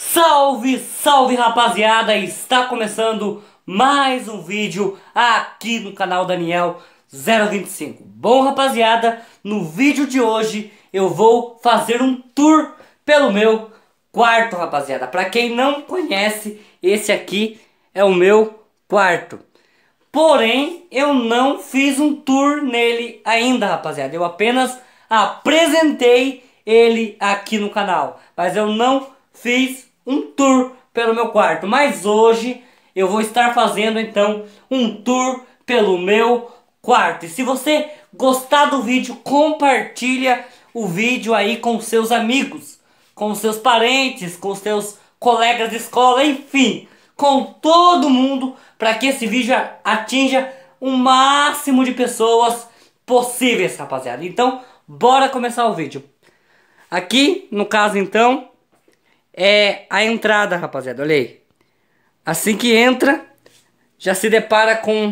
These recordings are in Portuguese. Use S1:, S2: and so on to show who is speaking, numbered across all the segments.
S1: Salve, salve rapaziada! Está começando mais um vídeo aqui no canal Daniel 025. Bom rapaziada, no vídeo de hoje eu vou fazer um tour pelo meu quarto, rapaziada. Para quem não conhece, esse aqui é o meu quarto. Porém, eu não fiz um tour nele ainda, rapaziada. Eu apenas apresentei ele aqui no canal, mas eu não fiz um tour pelo meu quarto. Mas hoje eu vou estar fazendo então um tour pelo meu quarto. E se você gostar do vídeo, compartilha o vídeo aí com seus amigos, com seus parentes, com seus colegas de escola, enfim, com todo mundo para que esse vídeo atinja o máximo de pessoas possíveis, rapaziada. Então, bora começar o vídeo. Aqui, no caso então, é a entrada, rapaziada. Olha aí. Assim que entra, já se depara com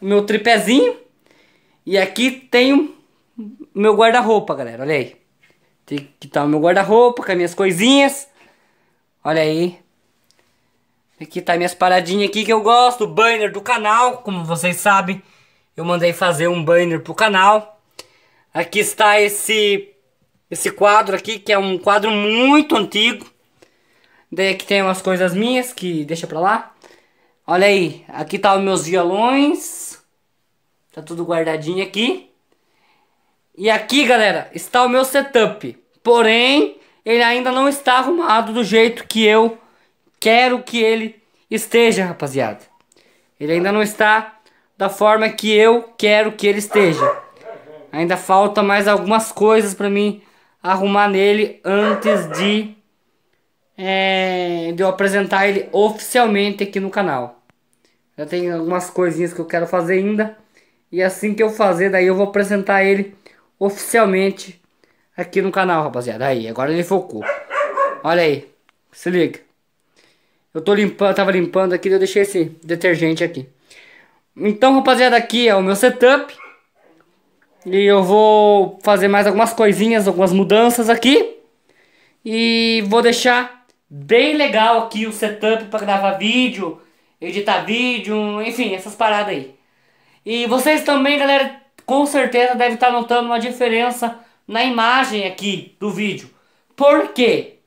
S1: o meu tripézinho. E aqui tem o meu guarda-roupa, galera. Olha aí. Tem que tá o meu guarda-roupa com as minhas coisinhas. Olha aí. Aqui tá minhas paradinhas aqui que eu gosto. O banner do canal, como vocês sabem. Eu mandei fazer um banner pro canal. Aqui está esse, esse quadro aqui, que é um quadro muito antigo. Daí aqui tem umas coisas minhas que deixa pra lá. Olha aí, aqui tá os meus violões. Tá tudo guardadinho aqui. E aqui, galera, está o meu setup. Porém, ele ainda não está arrumado do jeito que eu quero que ele esteja, rapaziada. Ele ainda não está da forma que eu quero que ele esteja. Ainda falta mais algumas coisas para mim arrumar nele antes de é, de eu apresentar ele oficialmente aqui no canal. Já tem algumas coisinhas que eu quero fazer ainda. E assim que eu fazer, daí eu vou apresentar ele oficialmente aqui no canal, rapaziada. Aí, agora ele focou. Olha aí, se liga. Eu tô limpando, tava limpando aqui, eu deixei esse detergente aqui. Então, rapaziada, aqui é o meu setup. E eu vou fazer mais algumas coisinhas, algumas mudanças aqui. E vou deixar bem legal aqui o setup para gravar vídeo, editar vídeo, enfim, essas paradas aí. E vocês também, galera, com certeza devem estar tá notando uma diferença na imagem aqui do vídeo. Por quê?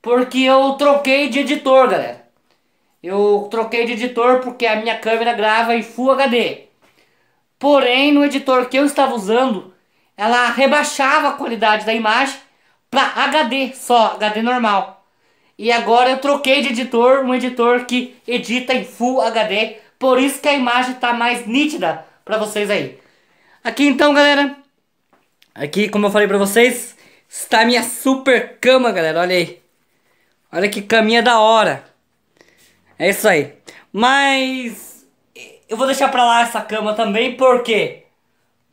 S1: Porque eu troquei de editor, galera. Eu troquei de editor porque a minha câmera grava em Full HD. Porém, no editor que eu estava usando, ela rebaixava a qualidade da imagem para HD só, HD normal. E agora eu troquei de editor, um editor que edita em Full HD, por isso que a imagem está mais nítida para vocês aí. Aqui então, galera, aqui como eu falei para vocês, está a minha super cama, galera, olha aí. Olha que caminha da hora. É isso aí. Mas eu vou deixar pra lá essa cama também, por quê?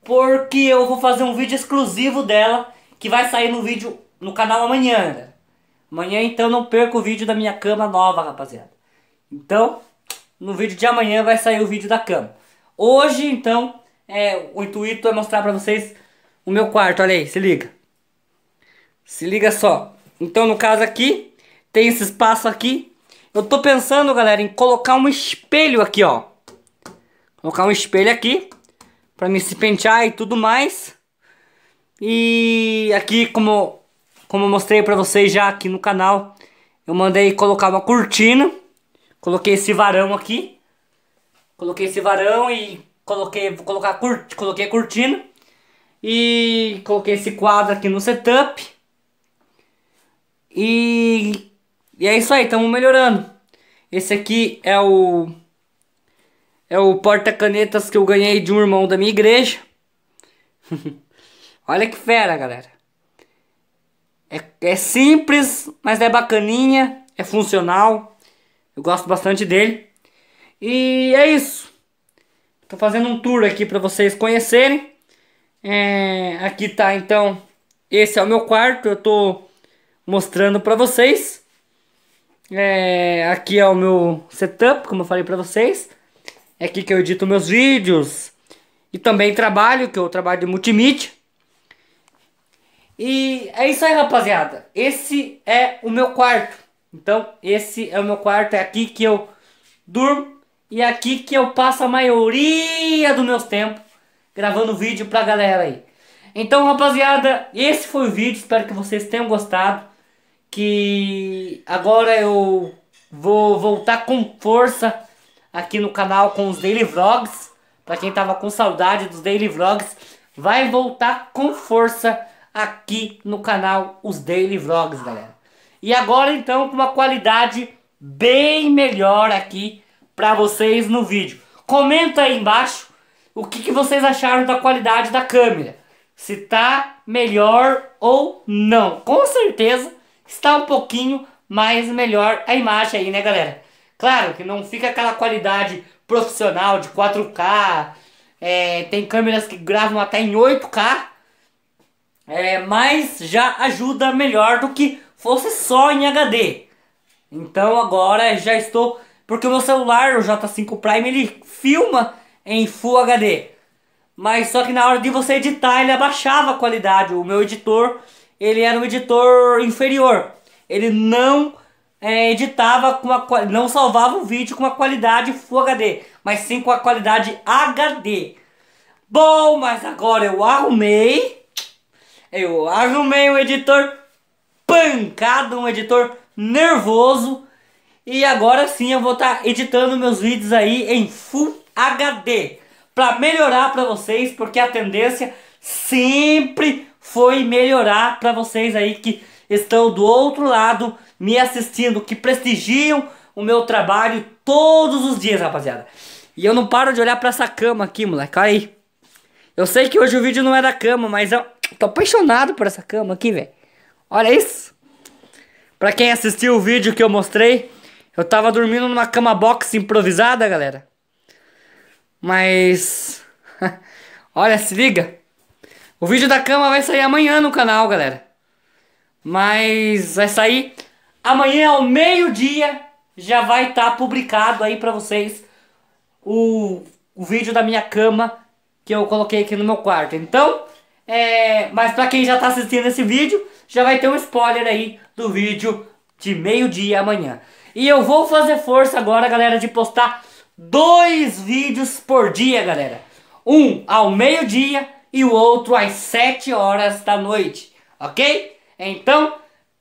S1: Porque eu vou fazer um vídeo exclusivo dela, que vai sair no vídeo no canal amanhã. Amanhã então não perca o vídeo da minha cama nova, rapaziada. Então, no vídeo de amanhã vai sair o vídeo da cama. Hoje então, é, o intuito é mostrar pra vocês o meu quarto, olha aí, se liga. Se liga só. Então no caso aqui, tem esse espaço aqui. Eu tô pensando, galera, em colocar um espelho aqui, ó. Colocar um espelho aqui. Pra mim se pentear e tudo mais. E aqui como como eu mostrei pra vocês já aqui no canal, eu mandei colocar uma cortina. Coloquei esse varão aqui. Coloquei esse varão e coloquei, vou colocar curti, coloquei a cortina. E coloquei esse quadro aqui no setup. E, e é isso aí, estamos melhorando. Esse aqui é o é o porta-canetas que eu ganhei de um irmão da minha igreja. Olha que fera, galera. É simples, mas é bacaninha, é funcional. Eu gosto bastante dele. E é isso. Tô fazendo um tour aqui para vocês conhecerem. É, aqui tá então, esse é o meu quarto, eu tô mostrando para vocês. É, aqui é o meu setup, como eu falei para vocês. É aqui que eu edito meus vídeos. E também trabalho, que eu trabalho de multimídia. E é isso aí, rapaziada. Esse é o meu quarto. Então, esse é o meu quarto. É aqui que eu durmo. E é aqui que eu passo a maioria dos meus tempos gravando vídeo pra galera aí. Então, rapaziada, esse foi o vídeo. Espero que vocês tenham gostado. Que agora eu vou voltar com força aqui no canal com os daily vlogs. Pra quem tava com saudade dos daily vlogs, vai voltar com força aqui no canal os Daily Vlogs, galera. E agora então com uma qualidade bem melhor aqui para vocês no vídeo. Comenta aí embaixo o que, que vocês acharam da qualidade da câmera. Se tá melhor ou não. Com certeza está um pouquinho mais melhor a imagem aí, né galera? Claro que não fica aquela qualidade profissional de 4K. É, tem câmeras que gravam até em 8K é, mas já ajuda melhor do que fosse só em HD. Então agora já estou, porque o meu celular, o J5 Prime, ele filma em Full HD. Mas só que na hora de você editar, ele abaixava a qualidade. O meu editor, ele era um editor inferior. Ele não é, editava com a não salvava o vídeo com a qualidade Full HD, mas sim com a qualidade HD. Bom, mas agora eu arrumei eu arrumei um editor pancado, um editor nervoso. E agora sim eu vou estar tá editando meus vídeos aí em Full HD. Para melhorar para vocês, porque a tendência sempre foi melhorar para vocês aí que estão do outro lado me assistindo, que prestigiam o meu trabalho todos os dias, rapaziada. E eu não paro de olhar para essa cama aqui, moleque. Olha aí. Eu sei que hoje o vídeo não é da cama, mas Tô apaixonado por essa cama aqui, velho. Olha isso. Pra quem assistiu o vídeo que eu mostrei, eu tava dormindo numa cama box improvisada, galera. Mas... Olha, se liga. O vídeo da cama vai sair amanhã no canal, galera. Mas vai sair amanhã ao meio-dia. Já vai estar tá publicado aí pra vocês o, o vídeo da minha cama que eu coloquei aqui no meu quarto. Então... É, mas para quem já está assistindo esse vídeo, já vai ter um spoiler aí do vídeo de meio-dia amanhã. E eu vou fazer força agora, galera, de postar dois vídeos por dia, galera. Um ao meio-dia e o outro às 7 horas da noite, ok? Então,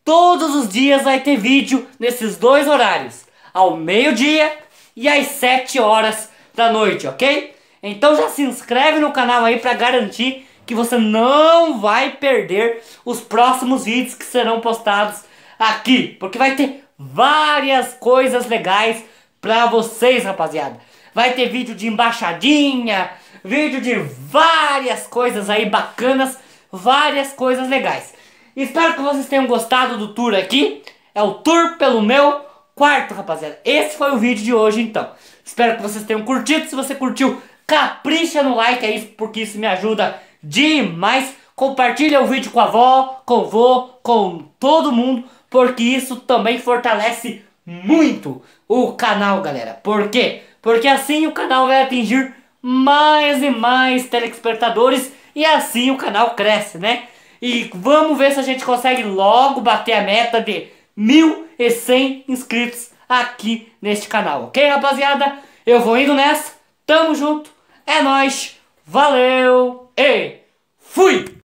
S1: todos os dias vai ter vídeo nesses dois horários, ao meio-dia e às 7 horas da noite, ok? Então já se inscreve no canal aí para garantir que você não vai perder os próximos vídeos que serão postados aqui, porque vai ter várias coisas legais para vocês, rapaziada. Vai ter vídeo de embaixadinha, vídeo de várias coisas aí bacanas, várias coisas legais. Espero que vocês tenham gostado do tour aqui. É o tour pelo meu quarto, rapaziada. Esse foi o vídeo de hoje, então. Espero que vocês tenham curtido. Se você curtiu, capricha no like aí, porque isso me ajuda demais. Compartilha o vídeo com a avó, com o vô, com todo mundo, porque isso também fortalece muito o canal, galera. Por quê? Porque assim o canal vai atingir mais e mais telespectadores e assim o canal cresce, né? E vamos ver se a gente consegue logo bater a meta de 1.100 inscritos aqui neste canal, ok, rapaziada? Eu vou indo nessa, tamo junto, é nóis, valeu! E fui!